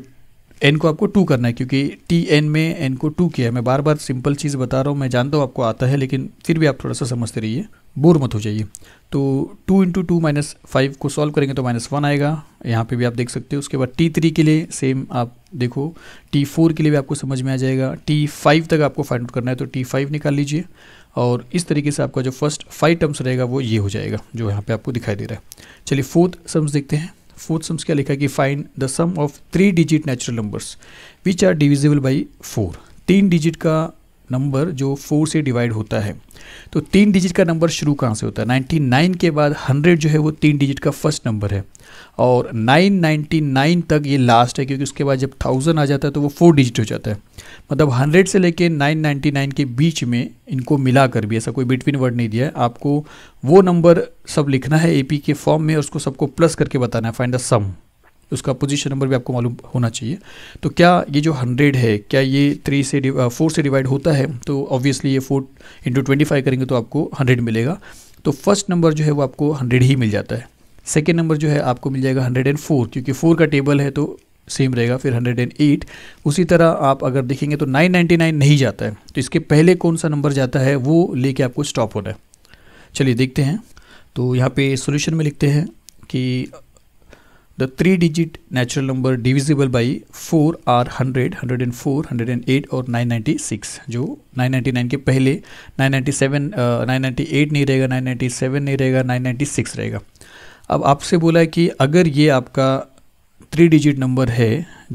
एन को आपको टू करना है क्योंकि टी एन में एन को टू किया है मैं बार बार सिंपल चीज़ बता रहा हूँ मैं जानता हूँ आपको आता है लेकिन फिर भी आप थोड़ा सा समझते रहिए बोर मत हो जाइए तो two into two minus five को सॉल्व करेंगे तो माइनस वन आएगा यहाँ पे भी आप देख सकते हो उसके बाद टी थ्री के लिए सेम आप देखो टी फोर के लिए भी आपको समझ में आ जाएगा टी फाइव तक आपको फाइंड आउट करना है तो टी फाइव निकाल लीजिए और इस तरीके से आपका जो फर्स्ट फाइव टर्म्स रहेगा वो ये हो जाएगा जो यहाँ पर आपको दिखाई दे रहा है चलिए फोर्थ सम्स देखते हैं फोर्थ सम्स क्या लिखा है कि find the sum of three digit natural numbers which are divisible by four तीन डिजिट का नंबर जो फोर से डिवाइड होता है तो तीन डिजिट का नंबर शुरू कहाँ से होता है नाइन्टी नाइन के बाद हंड्रेड जो है वो तीन डिजिट का फर्स्ट नंबर है और नाइन नाइन्टी नाइन तक ये लास्ट है क्योंकि उसके बाद जब थाउजेंड आ जाता है तो वो फोर डिजिट हो जाता है मतलब हंड्रेड से लेके नाइन नाइन्टी नाइन के बीच में इनको मिला कर भी ऐसा कोई बिटवीन वर्ड नहीं दिया है आपको वो नंबर सब लिखना है ए के फॉर्म में और उसको सबको प्लस करके बताना है फाइंड द सम उसका पोजीशन नंबर भी आपको मालूम होना चाहिए तो क्या ये जो हंड्रेड है क्या ये थ्री से फोर uh, से डिवाइड होता है तो ऑब्वियसली ये फोर इंटू ट्वेंटी फाइव करेंगे तो आपको हंड्रेड मिलेगा तो फर्स्ट नंबर जो है वो आपको हंड्रेड ही मिल जाता है सेकेंड नंबर जो है आपको मिल जाएगा हंड्रेड एंड फोर क्योंकि फोर का टेबल है तो सेम रहेगा फिर 108 उसी तरह आप अगर देखेंगे तो 999 नहीं जाता है तो इसके पहले कौन सा नंबर जाता है वो लेके आपको स्टॉप होना है चलिए देखते हैं तो यहाँ पे सॉल्यूशन में लिखते हैं कि The three digit natural number divisible by 4 are 100, 104, 108 or 996 jo 999 ke pehle 997 uh, 998 nahi rahega 997 nahi rahega 996 रहेगा अब आपसे बोला है कि अगर ये आपका थ्री डिजिट नंबर है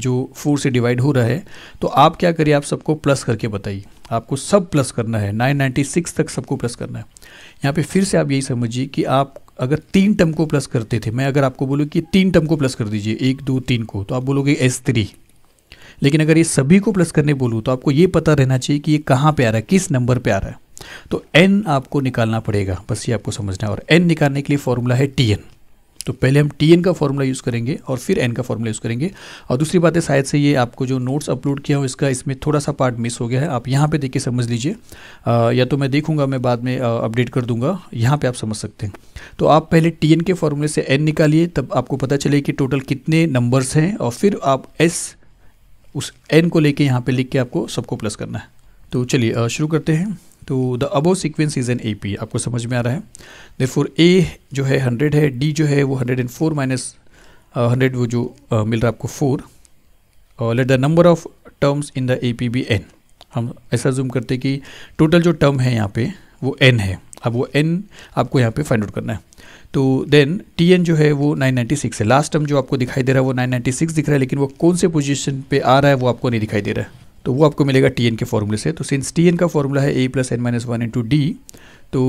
जो फोर से डिवाइड हो रहा है तो आप क्या करिए आप सबको प्लस करके बताइए आपको सब प्लस करना है 996 तक सबको प्लस करना है यहाँ पे फिर से आप यही समझिए कि आप अगर तीन टर्म को प्लस करते थे मैं अगर आपको बोलूँ कि तीन टर्म को प्लस कर दीजिए एक दो तीन को तो आप बोलोगे एस थ्री लेकिन अगर ये सभी को प्लस करने बोलूँ तो आपको ये पता रहना चाहिए कि ये कहाँ पे आ रहा है किस नंबर पे आ रहा है तो एन आपको निकालना पड़ेगा बस ये आपको समझना है और एन निकालने के लिए फॉर्मूला है टी एन तो पहले हम टी एन का फॉर्मूला यूज़ करेंगे और फिर एन का फॉर्मूला यूज़ करेंगे और दूसरी बात है शायद से ये आपको जो नोट्स अपलोड किया हो इसका इसमें थोड़ा सा पार्ट मिस हो गया है आप यहाँ पर देख के समझ लीजिए या तो मैं देखूँगा मैं बाद में अपडेट कर दूँगा यहाँ पर आप समझ सकते हैं तो आप पहले टी एन के फॉर्मूले से एन निकालिए तब आपको पता चले कि टोटल कितने नंबर्स हैं और फिर आप एस उस एन को लेके यहाँ पे लिख के आपको सबको प्लस करना है तो चलिए शुरू करते हैं तो the above sequence is an A P आपको समझ में आ रहा है फोर ए जो है हंड्रेड है डी जो है वो hundred and four minus hundred वो जो uh, मिल रहा है आपको four let the number of terms in the A P be N हम ऐसा जूम करते कि टोटल जो टर्म है यहाँ पे वो एन है अब वो एन आपको यहाँ पे फाइंड आउट करना है तो देन टी एन जो है वो 996 है लास्ट टर्म जो आपको दिखाई दे रहा है वो 996 दिख रहा है लेकिन वो कौन से पोजीशन पे आ रहा है वो आपको नहीं दिखाई दे रहा है तो वो आपको मिलेगा टी के फॉर्मूले से तो सिंस टी का फॉर्मूला है ए plus N minus one into D तो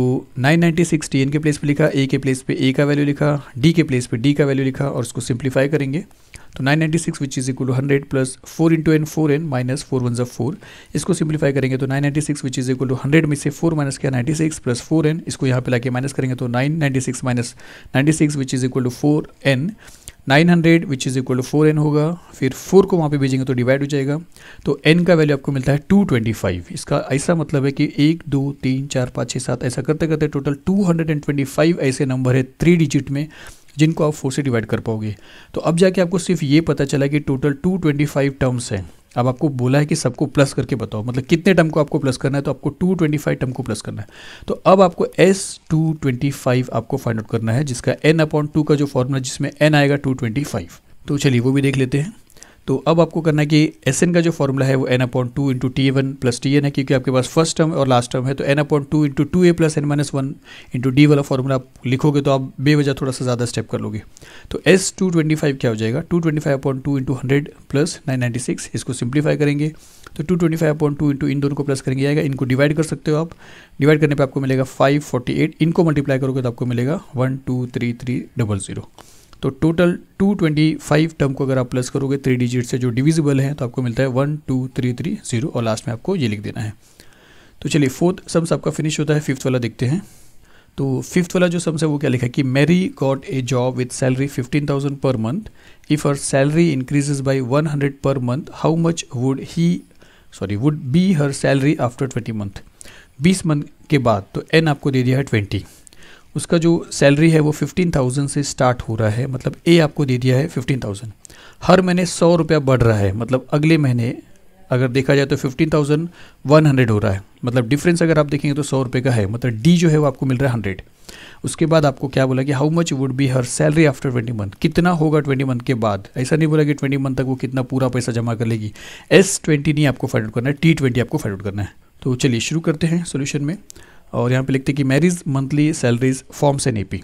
996 टी के प्लेस पे लिखा ए के प्लेस पे ए का वैल्यू लिखा डी के प्लेस पे डी का वैल्यू लिखा और उसको सिंप्लीफाई करेंगे तो 996 which is equal to hundred plus four into N four N minus four one जब फोर इसको सिंप्लीफाई करेंगे तो 996 which is equal to hundred में से फोर माइनस किया 96 प्लस फोर एन इसको यहाँ पे लाके माइनस करेंगे तो 996 minus six which is equal to four N 900 which is equal to four N होगा फिर फोर को वहाँ पे भेजेंगे तो डिवाइड हो जाएगा तो एन का वैल्यू आपको मिलता है 225 इसका ऐसा मतलब है कि एक दो तीन चार पाँच छः सात ऐसा करते करते टोटल 225 ऐसे नंबर है थ्री डिजिट में जिनको आप फोर से डिवाइड कर पाओगे तो अब जाके आपको सिर्फ ये पता चला कि टोटल 225 टर्म्स हैं अब आपको बोला है कि सबको प्लस करके बताओ मतलब कितने टर्म को आपको प्लस करना है तो आपको 225 टर्म को प्लस करना है तो अब आपको एस टू ट्वेंटी फाइव आपको फाइंड आउट करना है जिसका एन अपॉन टू का जो फॉर्मूला जिसमें एन आएगा टू ट्वेंटी फाइव तो चलिए वो भी देख लेते हैं तो अब आपको करना है कि एस का जो फॉर्मूला है वो N upon two into T one plus T N है क्योंकि आपके पास फर्स्ट टर्म और लास्ट टर्म है तो N upon two into two ए plus N minus one into D वाला फॉर्मूला आप लिखोगे तो आप बेवजह थोड़ा सा ज़्यादा स्टेप कर लोगे तो एस टू ट्वेंटी फाइव क्या हो जाएगा two twenty five upon two into hundred plus nine ninety six इसको सिंप्लीफाई करेंगे तो two twenty five upon two into इन दोनों को प्लस करेंगे जाएगा इनको डिवाइड कर सकते हो आप डिवाइड करने पर आपको मिलेगा फाइव फोर्टी एट इनको मल्टीप्लाई करोगे तो आपको मिलेगा one two three three double zero तो टोटल 225 टर्म को अगर आप प्लस करोगे थ्री डिजिट से जो डिविजिबल है तो आपको मिलता है one two three three zero और लास्ट में आपको ये लिख देना है तो चलिए फोर्थ सम्स आपका फिनिश होता है फिफ्थ वाला देखते हैं तो फिफ्थ वाला जो सम्स है वो क्या लिखा है कि Mary got a job with salary fifteen thousand per month if her salary increases by one hundred per month how much would he sorry would be her salary after twenty month बीस मंथ के बाद तो N आपको दे दिया है twenty उसका जो सैलरी है वो फिफ्टीन थाउजेंड से स्टार्ट हो रहा है मतलब ए आपको दे दिया है फिफ्टीन थाउजेंड हर महीने सौ रुपया बढ़ रहा है मतलब अगले महीने अगर देखा जाए तो फिफ्टीन थाउजेंड वन हंड्रेड हो रहा है मतलब डिफरेंस अगर आप देखेंगे तो सौ रुपये का है मतलब डी जो है वो आपको मिल रहा है हंड्रेड उसके बाद आपको क्या बोला कि how much would be her salary after twenty month कितना होगा ट्वेंटी मंथ के बाद ऐसा नहीं बोला कि ट्वेंटी मंथ तक वो कितना पूरा पैसा जमा कर लेगी एस ट्वेंटी नहीं आपको फाइंड आउट करना है टी ट्वेंटी आपको फाइंड आउट करना है तो चलिए शुरू करते हैं सोल्यूशन में और यहाँ पे लिखते हैं कि Mary's monthly salaries form an A P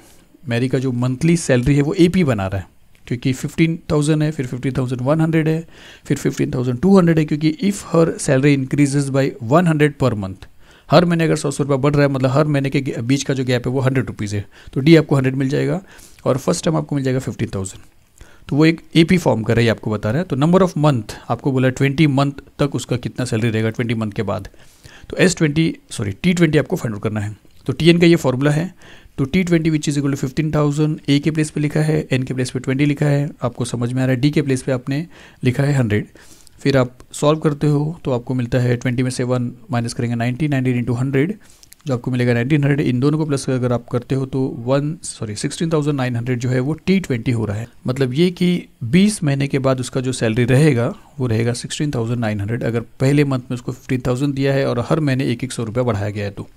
Mary का जो मंथली सैलरी है वो ए पी बना रहा है क्योंकि फिफ्टीन थाउजेंड है फिर फिफ्टीन थाउजेंड वन हंड्रेड है फिर फिफ्टीन थाउजेंड टू हंड्रेड है क्योंकि if her salary increases by one hundred per month हर महीने अगर सौ सौ रुपया बढ़ रहा है मतलब हर महीने के बीच का जो गैप है वो हंड्रेड रुपीज़ है तो डी आपको हंड्रेड मिल जाएगा और फर्स्ट टाइम आपको मिल जाएगा फिफ्टीन थाउजेंड तो वो एक ए पी फॉर्म कर रही है आपको बता रहा है तो नंबर ऑफ मंथ आपको बोला ट्वेंटी मंथ तक उसका कितना सैलरी रहेगा ट्वेंटी मंथ के बाद तो S twenty sorry T twenty आपको फाइंड आउट करना है तो टी एन का ये फॉर्मूला है तो T twenty which is equal to fifteen thousand A के प्लेस पे लिखा है एन के प्लेस पे ट्वेंटी लिखा है आपको समझ में आ रहा है डी के प्लेस पे आपने लिखा है हंड्रेड फिर आप सॉल्व करते हो तो आपको मिलता है ट्वेंटी में से वन माइनस करेंगे नाइन्टी नाइन्टीन इंटू हंड्रेड जो आपको मिलेगा 1900 इन दोनों को प्लस अगर आप करते हो तो वन सॉरी 16900 जो है वो टी ट्वेंटी हो रहा है मतलब ये कि 20 महीने के बाद उसका जो सैलरी रहेगा वो रहेगा 16900 अगर पहले मंथ में उसको 15000 दिया है और हर महीने एक एक सौ रुपया बढ़ाया गया है तो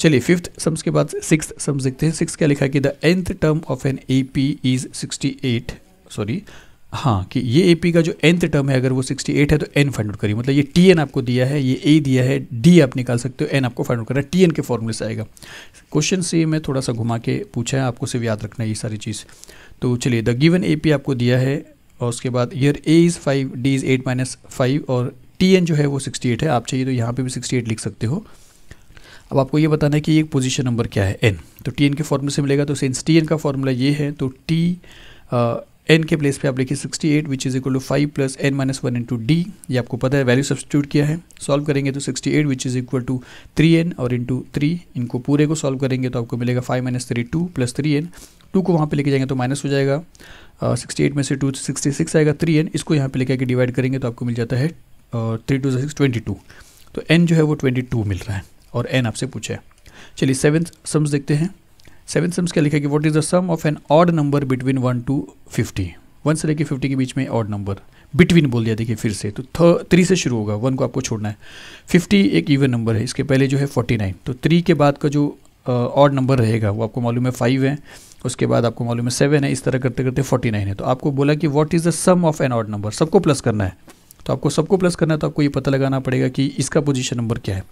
चलिए फिफ्थ सम्स के बाद सिक्स सम्स देखते हैं सिक्स क्या लिखा है कि the nth term of an A is sixty sorry हाँ कि ये ए पी का जो एंथ टर्म है अगर वो 68 है तो एन फाइंड आउट करिए मतलब ये टी एन आपको दिया है ये ए दिया है डी आप निकाल सकते हो एन आपको फाइंड आउट करना है टी एन के फॉर्मूले से आएगा क्वेश्चन से मैं थोड़ा सा घुमा के पूछा है आपको सिर्फ याद रखना है ये सारी चीज़ तो चलिए द गिवन ए पी आपको दिया है और उसके बाद here A is five D is eight minus five और टी एन जो है वो सिक्सटी एट है आप चाहिए तो यहाँ पर भी सिक्सटी एट लिख सकते हो अब आपको ये बताना है कि ये पोजीशन नंबर क्या है एन तो टी एन के फॉर्मूले से मिलेगा तो सेंस टी एन का फॉर्मूला ये है तो टी एन के प्लेस पे आप लिखिए 68 eight which is equal to five plus N minus one into D ये आपको पता है वैल्यू सब्सिट्यूट किया है सॉल्व करेंगे तो 68 eight which is equal to three N और इंटू थ्री इनको पूरे को सॉल्व करेंगे तो आपको मिलेगा five minus three two plus three N two को वहाँ पे लेके जाएंगे तो माइनस हो जाएगा सिक्सटी एट में से टू सिक्सटी सिक्स आएगा थ्री एन इसको यहाँ पे लेकर के डिवाइड करेंगे तो आपको मिल जाता है three two six twenty two तो एन जो है वो ट्वेंटी टू मिल रहा है और एन आपसे पूछा है चलिए सेवन सम्स देखते हैं सेवन सम्स क्या लिखा है कि what is the sum of an odd number between one to fifty one से लेके फिफ्टी के बीच में ऑड नंबर बिटवीन बोल दिया देखिए फिर से तो थ्री से शुरू होगा वन को आपको छोड़ना है फिफ्टी एक इवन नंबर है इसके पहले जो है फोर्टी नाइन तो थ्री के बाद का जो ऑड नंबर रहेगा वो आपको मालूम है फाइव है उसके बाद आपको मालूम है सेवन है इस तरह करते करते फोर्टी नाइन है तो आपको बोला कि what is the sum of an odd number सबको प्लस करना है तो आपको सबको प्लस करना है तो आपको ये पता लगाना पड़ेगा कि इसका पोजीशन नंबर क्या है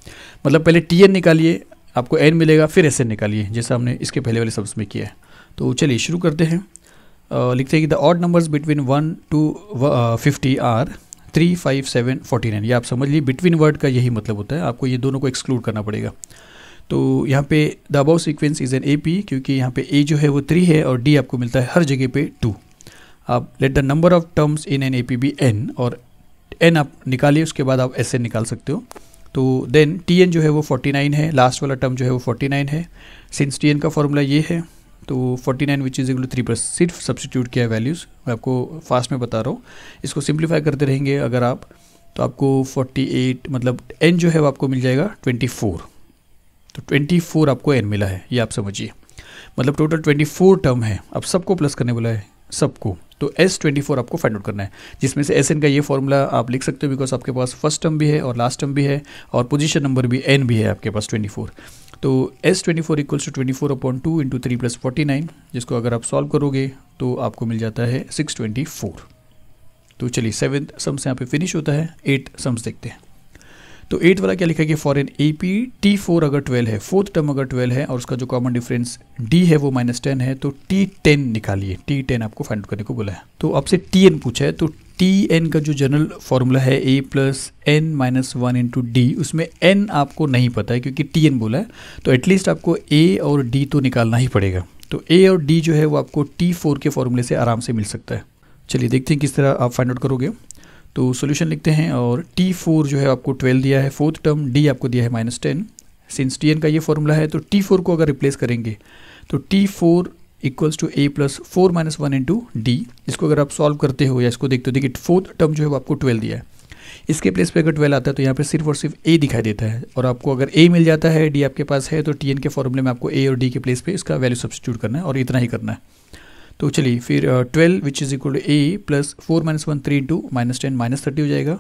मतलब पहले टी एन निकालिए आपको एन मिलेगा फिर एस एन निकालिए जैसा हमने इसके पहले वाले सब्स में किया है तो चलिए शुरू करते हैं आ, लिखते हैं कि the odd numbers between one to fifty are three five seven forty nine ये आप समझ लीजिए बिटवीन वर्ड का यही मतलब होता है आपको ये दोनों को एक्सक्लूड करना पड़ेगा तो यहाँ पे the above sequence is an A P क्योंकि यहाँ पे ए जो है वो थ्री है और डी आपको मिलता है हर जगह पे टू आप let the number of terms in an A P be N और एन आप निकालिए उसके बाद आप एस एन निकाल सकते हो तो देन टी एन जो है वो फोर्टी नाइन है लास्ट वाला टर्म जो है वो फोर्टी नाइन है सिंस टी एन का फॉर्मूला ये है तो forty nine which is equal three plus सिर्फ सब्सटीट्यूट किया है वैल्यूज़ मैं आपको फास्ट में बता रहा हूँ इसको सिंप्लीफाई करते रहेंगे अगर आप तो आपको फोर्टी एट मतलब एन जो है वो आपको मिल जाएगा ट्वेंटी फोर तो ट्वेंटी फोर आपको एन मिला है ये आप समझिए मतलब टोटल ट्वेंटी फोर टर्म है अब सबको प्लस करने बोला है सबको तो एस ट्वेंटी फोर आपको फाइंड आउट करना है जिसमें से एस एन का ये फॉर्मूला आप लिख सकते हो बिकॉज आपके पास फर्स्ट टर्म भी है और लास्ट टर्म भी है और पोजिशन नंबर भी एन भी है आपके पास ट्वेंटी फोर तो S twenty four equals to twenty four upon two into three plus forty nine जिसको अगर आप सॉल्व करोगे तो आपको मिल जाता है सिक्स ट्वेंटी फोर तो चलिए सेवन सम्स यहाँ पे फिनिश होता है एट सम्स देखते हैं तो एट वाला क्या लिखा गया for an A P T four अगर ट्वेल्व है फोर्थ टर्म अगर ट्वेल्व है और उसका जो कॉमन डिफरेंस डी है वो माइनस टेन है तो टी टेन निकालिए टी टेन आपको फाइंड आउट करने को बोला है तो आपसे टी एन पूछा है तो टी एन का जो जनरल फॉर्मूला है ए plus N minus one into D उसमें एन आपको नहीं पता है क्योंकि टी एन बोला है तो एटलीस्ट आपको ए और डी तो निकालना ही पड़ेगा तो ए और डी जो है वो आपको टी फोर के फॉर्मूले से आराम से मिल सकता है चलिए देखते हैं किस तरह आप फाइंड आउट करोगे तो सोल्यूशन लिखते हैं और टी फोर जो है आपको ट्वेल्व दिया है फोर्थ टर्म डी आपको दिया है minus ten since T N का ये फॉर्मूला है तो टी फोर को अगर रिप्लेस करेंगे तो T four equals to A plus four minus one into D इसको अगर आप सॉल्व करते हो या इसको देखते हो देखिए फोर्थ टर्म जो है वो आपको ट्वेल्व दिया है इसके प्लेस पे अगर ट्वेल्व आता है तो यहाँ पे सिर्फ और सिर्फ ए दिखाई देता है और आपको अगर ए मिल जाता है डी आपके पास है तो टी एन के फॉर्मूले में आपको ए और डी के प्लेस पे इसका वैल्यू सब्सिट्यूट करना है और इतना ही करना है तो चलिए फिर twelve which is equal to A plus four minus one three into minus ten minus thirty हो जाएगा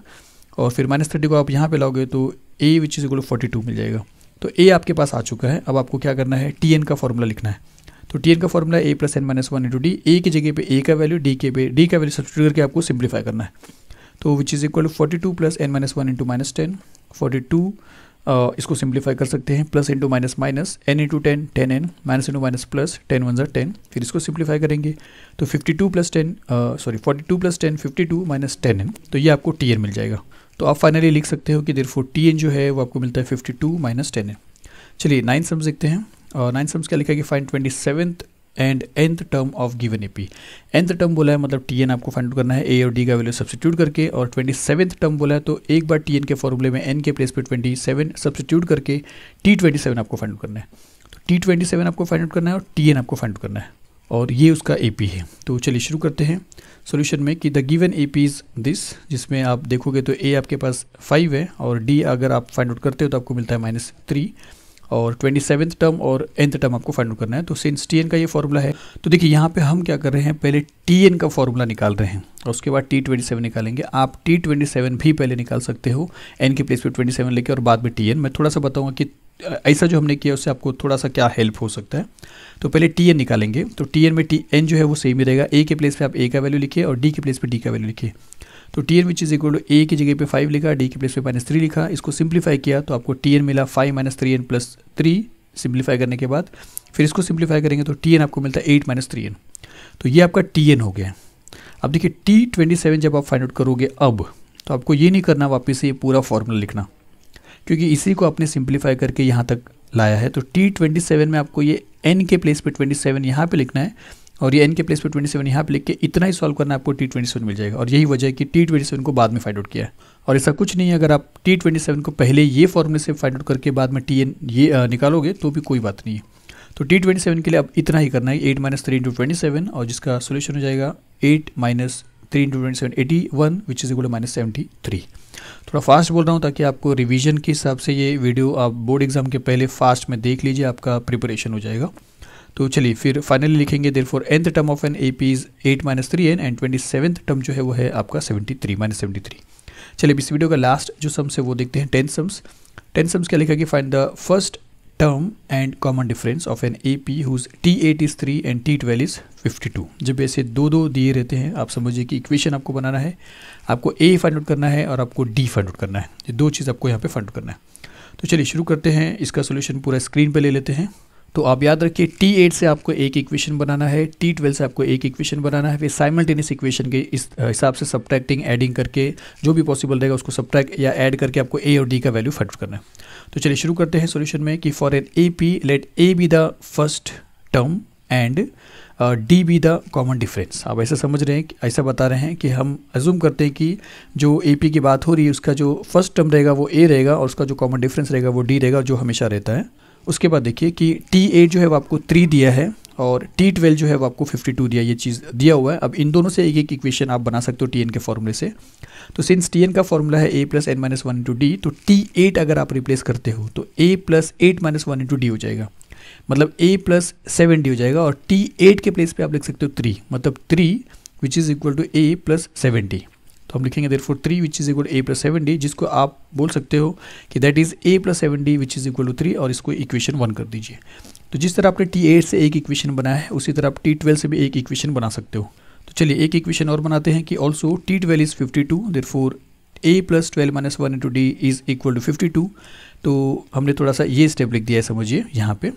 और फिर माइनस थर्टी को आप यहाँ पे लाओगे तो A which is equal to forty two मिल जाएगा तो ए आपके पास आ चुका है अब आपको क्या करना है टी एन का फॉर्मूला लिखना है तो टी एन का formula A plus N minus one into D A की जगह पे ए का वैल्यू डी के पे डी का वैल्यू सब्सिट्यूट करके आपको सिंप्लीफाई करना है तो which is equal to forty two plus N minus one into minus ten forty two इसको सिंप्लीफाई कर सकते हैं plus into minus minus N into ten ten N minus into minus plus ten one ज़र ten फिर इसको simplify करेंगे तो fifty two plus ten sorry forty two plus ten fifty two minus ten N तो ये आपको T N मिल जाएगा तो आप फाइनली लिख सकते हो कि देर फोर टी एन जो है वो आपको मिलता है fifty two minus ten N चलिए नाइन सम्स लिखते हैं और नाइन सम्स क्या लिखा है कि find twenty seventh and nth term of given A P nth term बोला है मतलब टी एन आपको फाइंड आउट करना है ए और डी का वैल्यू सब्सिट्यूट करके और ट्वेंटी सेवन टर्म बोला है तो एक बार टी एन के फॉर्मूले में एन के प्लेस पे ट्वेंटी सेवन सब्सिट्यूट करके टी ट्वेंटी सेवन आपको फाइंड करना है तो टी ट्वेंटी सेवन आपको फाइंड आउट करना है और टी एन आपको फाइंड करना है और ये उसका ए पी है तो चलिए शुरू करते हैं सोल्यूशन में कि the given A P is this जिसमें आप देखोगे तो ए आपके पास फाइव है और डी अगर आप फाइंड आउट करते हो तो आपको मिलता है माइनस थ्री और ट्वेंटी सेवन्थ टर्म और एंथ टर्म आपको फाइंड आउट करना है तो सिंस टी एन का ये फॉर्मूला है तो देखिए यहाँ पे हम क्या कर रहे हैं पहले टी एन का फॉर्मूला निकाल रहे हैं और उसके बाद टी ट्वेंटी सेवन निकालेंगे आप टी ट्वेंटी सेवन भी पहले निकाल सकते हो एन के प्लेस पे ट्वेंटी सेवन लेके और बाद में टी एन मैं थोड़ा सा बताऊँगा कि ऐसा जो हमने किया उससे आपको थोड़ा सा क्या हेल्प हो सकता है तो पहले टी एन निकालेंगे तो टी एन में टी एन जो है वो सेम ही रहेगा ए के प्लेस पर आप ए का वैल्यू लिखिए और डी के प्लेस पर डी का वैल्यू लिखिए तो T N which is equal to A की जगह पे फाइव लिखा डी के प्लेस पे माइनस थ्री लिखा इसको सिंप्लीफाई किया तो आपको टी एन मिला five minus three N plus three simplify करने के बाद फिर इसको सिंप्लीफाई करेंगे तो टी एन आपको मिलता है एट माइनस थ्री एन तो ये आपका टी एन हो गया अब देखिए टी ट्वेंटी सेवन जब आप फाइंड आउट करोगे अब तो आपको ये नहीं करना वापस से ये पूरा फॉर्मूला लिखना क्योंकि इसी को आपने सिंप्लीफाई करके यहाँ तक लाया है तो टी ट्वेंटी सेवन में आपको ये एन के प्लेस पर ट्वेंटी सेवन यहाँ पर लिखना है और ये एन के प्लेस पर ट्वेंटी सेवन यहाँ पर लिख के इतना ही सॉल्व करना आपको टी ट्वेंटी सेवन मिल जाएगा और यही वजह है कि टी ट्वेंटी सेवन को बाद में फाइंड आउट किया और ऐसा कुछ नहीं है अगर आप टी ट्वेंटी सेवन को पहले ये फॉर्मूले से फाइंड आउट करके बाद में टी एन ये निकालोगे तो भी कोई बात नहीं है तो टी ट्वेंटी सेवन के लिए अब इतना ही करना है eight minus three into twenty seven और जिसका सोल्यूशन हो जाएगा eight minus three into twenty seven eighty one which is equal minus seventy three थोड़ा फास्ट बोल रहा हूँ ताकि आपको रिविजन के हिसाब से ये वीडियो आप बोर्ड एग्जाम के पहले फास्ट में देख लीजिए आपका प्रिपरेशन हो जाएगा तो चलिए फिर फाइनली लिखेंगे therefore nth term of an A P is eight minus three n and twenty seventh term जो है वो है आपका seventy three minus seventy three चलिए इस वीडियो का लास्ट जो सम्स है वो देखते हैं टेन सम्स टेन सम्स क्या लिखा कि find the first term and common difference of an A P whose t eight is three and t twelve is fifty two जब ऐसे दो दो दिए रहते हैं आप समझिए कि इक्वेशन आपको बनाना है आपको ए फाइंड आउट करना है और आपको डी फाइंड आउट करना है ये दो चीज़ आपको यहाँ पे फाइंड आउट करना है तो चलिए शुरू करते हैं इसका सोल्यूशन पूरा स्क्रीन पर ले लेते हैं तो आप याद रखिए टी एट से आपको एक इक्वेशन बनाना है टी ट्वेल्व से आपको एक इक्वेशन बनाना है फिर साइमल्टेनियस इक्वेशन के इस हिसाब से सब्ट्रैक्टिंग एडिंग करके जो भी पॉसिबल रहेगा उसको सब्ट्रैक्ट या ऐड करके आपको ए और डी का वैल्यू फट करना है तो चलिए शुरू करते हैं सोल्यूशन में कि for an A P let a be the first term and d be the common difference आप ऐसा समझ रहे हैं ऐसा बता रहे हैं कि हम एज्यूम करते हैं कि जो ए पी की बात हो रही है उसका जो फर्स्ट टर्म रहेगा वो ए रहेगा और उसका जो कॉमन डिफरेंस रहेगा वो डी रहेगा जो हमेशा रहता है उसके बाद देखिए कि टी एट जो है वो आपको थ्री दिया है और टी ट्वेल्व जो है वो आपको फिफ्टी टू दिया ये चीज़ दिया हुआ है अब इन दोनों से एक एक इक्वेशन आप बना सकते हो टी एन के फॉर्मूले से तो सिंस टी एन का फॉर्मूला है ए plus N minus one into D तो टी एट अगर आप रिप्लेस करते हो तो a plus eight minus one into d हो जाएगा मतलब ए प्लस सेवन डी हो जाएगा और टी एट के प्लेस पे आप लिख सकते हो थ्री मतलब three which is equal to A plus seven d हम लिखेंगे therefore three which is equal A plus seven d जिसको आप बोल सकते हो कि that is a plus seven d which is equal to three और इसको इक्वेशन वन कर दीजिए तो जिस तरह आपने टी एट से एक इक्वेशन बनाया है उसी तरह आप टी ट्वेल्व से भी एक इक्वेशन बना सकते हो तो चलिए एक इक्वेशन और बनाते हैं कि also t twelve is fifty two therefore a plus twelve minus one into d is equal to fifty two तो हमने थोड़ा सा ये स्टेप लिख दिया है समझिए यहाँ पे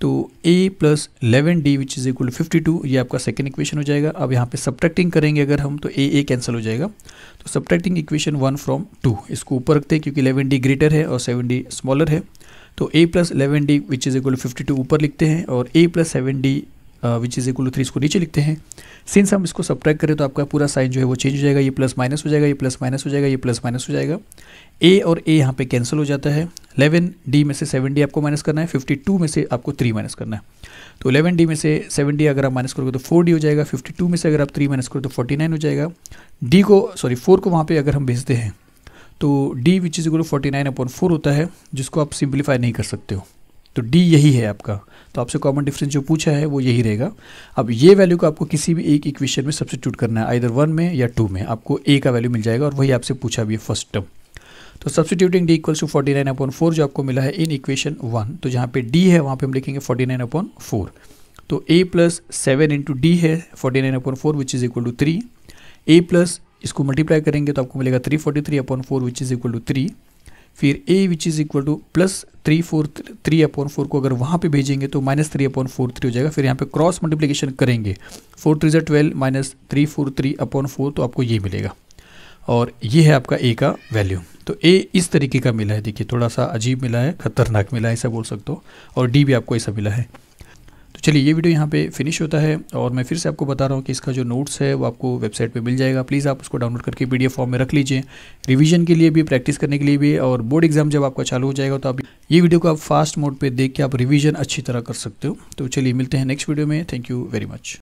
तो a plus eleven d which is equal fifty two ये आपका सेकेंड इक्वेशन हो जाएगा अब यहाँ पे सब्ट्रैक्टिंग करेंगे अगर हम तो a a कैंसिल हो जाएगा तो subtracting equation one from two इसको ऊपर रखते हैं क्योंकि इलेवन डी ग्रेटर है और सेवन डी स्मॉलर है तो a plus eleven d which is equal fifty two ऊपर लिखते हैं और a plus seven d which is equal to three इसको नीचे लिखते हैं सिंस हम इसको सब्ट्रैक्ट करें तो आपका पूरा साइन जो है वो चेंज हो जाएगा ये प्लस माइनस हो जाएगा ये प्लस माइनस हो जाएगा ये प्लस माइनस हो जाएगा ए और ए यहाँ पे कैंसिल हो जाता है इलेवन डी में से 7d आपको माइनस करना है फिफ्टी टू में से आपको थ्री माइनस करना है तो इलेवन डी में से 7d अगर आप माइनस करोगे तो फोर डी हो जाएगा फिफ्टी टू में से अगर आप थ्री माइनस करोगे तो फोर्टी नाइन हो जाएगा डी को सॉरी फोर को वहाँ पे अगर हम भेजते हैं तो d which is equal forty nine upon four होता है जिसको आप सिंप्लीफाई नहीं कर सकते हो तो डी यही है आपका तो आपसे कॉमन डिफरेंस जो पूछा है वो यही रहेगा अब ये वैल्यू को आपको किसी भी एक इक्वेशन में सब्सिट्यूट करना है आइर वन में या टू में आपको ए का वैल्यू मिल जाएगा और वही आपसे पूछा भी है फर्स्ट टर्म तो substituting d equals to forty nine upon four जो आपको मिला है इन इक्वेशन वन तो जहाँ पे डी है वहाँ पे हम लिखेंगे फोर्टी नाइन अपॉन फोर तो a plus seven into d है forty nine upon four which is equal to three a plus इसको मल्टीप्लाई करेंगे तो आपको मिलेगा three forty three upon four which is equal to three फिर a which is equal to plus three four three upon four को अगर वहाँ पे भेजेंगे तो minus three upon four three हो जाएगा फिर यहाँ पे क्रॉस मल्टीप्लिकेशन करेंगे फोर थ्री जो twelve minus three four three upon four तो आपको ये मिलेगा और ये है आपका ए का वैल्यू तो ए इस तरीके का मिला है देखिए थोड़ा सा अजीब मिला है खतरनाक मिला है ऐसा बोल सकते हो और डी भी आपको ऐसा मिला है तो चलिए ये वीडियो यहाँ पे फिनिश होता है और मैं फिर से आपको बता रहा हूँ कि इसका जो नोट्स है वो आपको वेबसाइट पे मिल जाएगा प्लीज़ आप उसको डाउनलोड करके पी फॉर्म में रख लीजिए रिवीजन के लिए भी प्रैक्टिस करने के लिए भी और बोर्ड एग्जाम जब आपका चालू हो जाएगा तो आप ये वीडियो को आप फास्ट मोड पर देख के आप रिविज़न अच्छी तरह कर सकते हो तो चलिए मिलते हैं नेक्स्ट वीडियो में थैंक यू वेरी मच